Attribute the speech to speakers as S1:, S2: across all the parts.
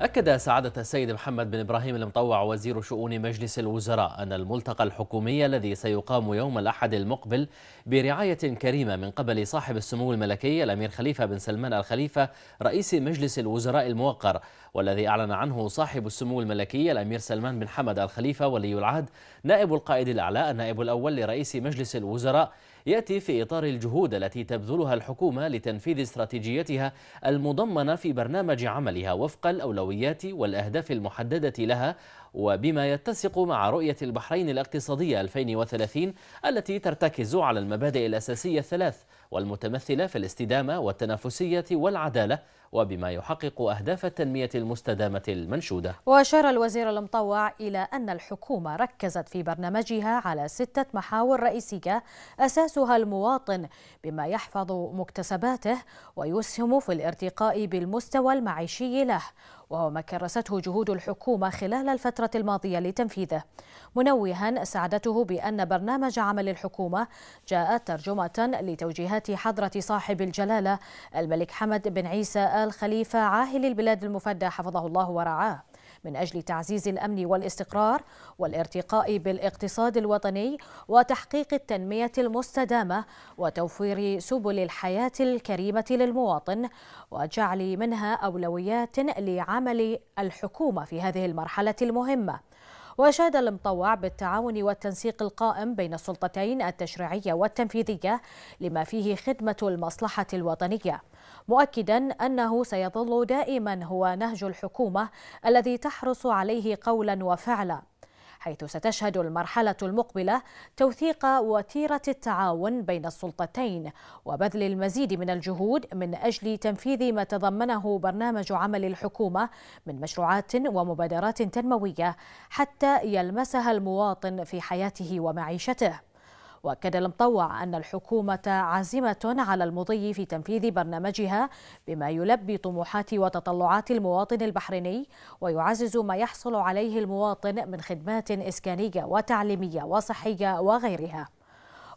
S1: أكد سعادة السيد محمد بن إبراهيم المطوع وزير شؤون مجلس الوزراء أن الملتقى الحكومي الذي سيقام يوم الأحد المقبل برعاية كريمة من قبل صاحب السمو الملكي الأمير خليفة بن سلمان الخليفة رئيس مجلس الوزراء الموقر والذي أعلن عنه صاحب السمو الملكي الأمير سلمان بن حمد الخليفة ولي العهد نائب القائد الأعلى النائب الأول لرئيس مجلس الوزراء يأتي في إطار الجهود التي تبذلها الحكومة لتنفيذ استراتيجيتها المضمنة في برنامج عملها وفق الأولويات والأهداف المحددة لها وبما يتسق مع رؤية البحرين الاقتصادية 2030 التي ترتكز على المبادئ الأساسية الثلاث والمتمثلة في الاستدامة والتنافسية والعدالة وبما يحقق أهداف التنمية المستدامة المنشودة
S2: وأشار الوزير المطوع إلى أن الحكومة ركزت في برنامجها على ستة محاور رئيسية أساسها المواطن بما يحفظ مكتسباته ويسهم في الارتقاء بالمستوى المعيشي له وهو ما كرسته جهود الحكومة خلال الفترة الماضية لتنفيذه منوها سعادته بأن برنامج عمل الحكومة جاء ترجمة لتوجيهات حضرة صاحب الجلالة الملك حمد بن عيسى آل خليفة عاهل البلاد المفدى حفظه الله ورعاه من أجل تعزيز الأمن والاستقرار والارتقاء بالاقتصاد الوطني وتحقيق التنمية المستدامة وتوفير سبل الحياة الكريمة للمواطن وجعل منها أولويات لعمل الحكومة في هذه المرحلة المهمة وأشاد المطوع بالتعاون والتنسيق القائم بين السلطتين التشريعية والتنفيذية لما فيه خدمة المصلحة الوطنية مؤكدا أنه سيظل دائما هو نهج الحكومة الذي تحرص عليه قولا وفعلا حيث ستشهد المرحلة المقبلة توثيق وتيرة التعاون بين السلطتين وبذل المزيد من الجهود من أجل تنفيذ ما تضمنه برنامج عمل الحكومة من مشروعات ومبادرات تنموية حتى يلمسها المواطن في حياته ومعيشته وأكد المطوع أن الحكومة عازمة على المضي في تنفيذ برنامجها بما يلبي طموحات وتطلعات المواطن البحريني ويعزز ما يحصل عليه المواطن من خدمات إسكانية وتعليمية وصحية وغيرها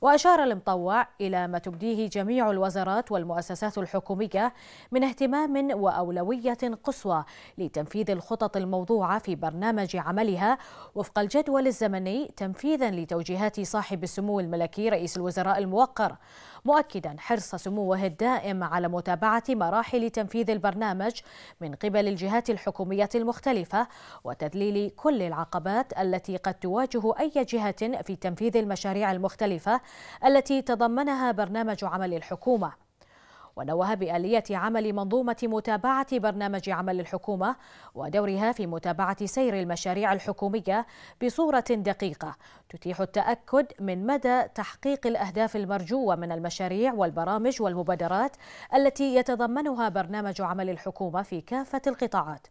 S2: وأشار المطوع إلى ما تبديه جميع الوزارات والمؤسسات الحكومية من اهتمام وأولوية قصوى لتنفيذ الخطط الموضوعة في برنامج عملها وفق الجدول الزمني تنفيذا لتوجيهات صاحب السمو الملكي رئيس الوزراء الموقر مؤكدا حرص سموه الدائم على متابعة مراحل تنفيذ البرنامج من قبل الجهات الحكومية المختلفة وتذليل كل العقبات التي قد تواجه أي جهة في تنفيذ المشاريع المختلفة التي تضمنها برنامج عمل الحكومة ونوه بآلية عمل منظومة متابعة برنامج عمل الحكومة ودورها في متابعة سير المشاريع الحكومية بصورة دقيقة تتيح التأكد من مدى تحقيق الأهداف المرجوة من المشاريع والبرامج والمبادرات التي يتضمنها برنامج عمل الحكومة في كافة القطاعات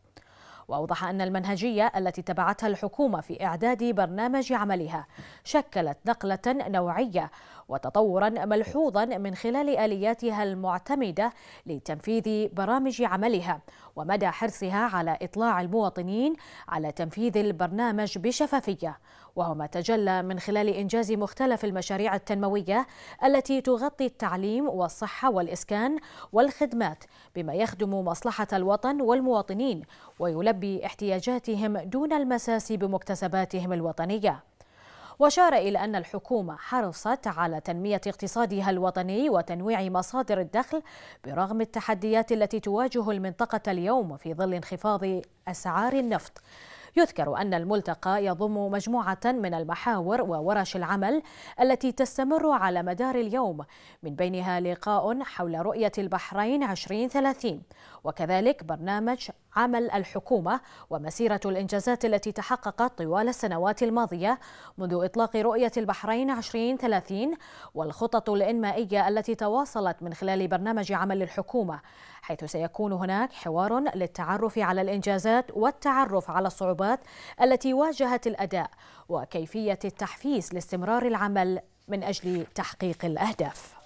S2: وأوضح أن المنهجية التي اتبعتها الحكومة في إعداد برنامج عملها شكلت نقلة نوعية وتطورا ملحوظا من خلال آلياتها المعتمدة لتنفيذ برامج عملها ومدى حرصها على إطلاع المواطنين على تنفيذ البرنامج بشفافية وهو ما تجلى من خلال إنجاز مختلف المشاريع التنموية التي تغطي التعليم والصحة والإسكان والخدمات بما يخدم مصلحة الوطن والمواطنين ويلبي احتياجاتهم دون المساس بمكتسباتهم الوطنيه وأشار إلى أن الحكومة حرصت على تنمية اقتصادها الوطني وتنويع مصادر الدخل برغم التحديات التي تواجه المنطقة اليوم في ظل انخفاض أسعار النفط يذكر أن الملتقى يضم مجموعة من المحاور وورش العمل التي تستمر على مدار اليوم من بينها لقاء حول رؤية البحرين 2030 وكذلك برنامج عمل الحكومة ومسيرة الإنجازات التي تحققت طوال السنوات الماضية منذ إطلاق رؤية البحرين 2030 والخطط الإنمائية التي تواصلت من خلال برنامج عمل الحكومة حيث سيكون هناك حوار للتعرف على الإنجازات والتعرف على الصعوبات الصعوبات التي واجهت الاداء وكيفيه التحفيز لاستمرار العمل من اجل تحقيق الاهداف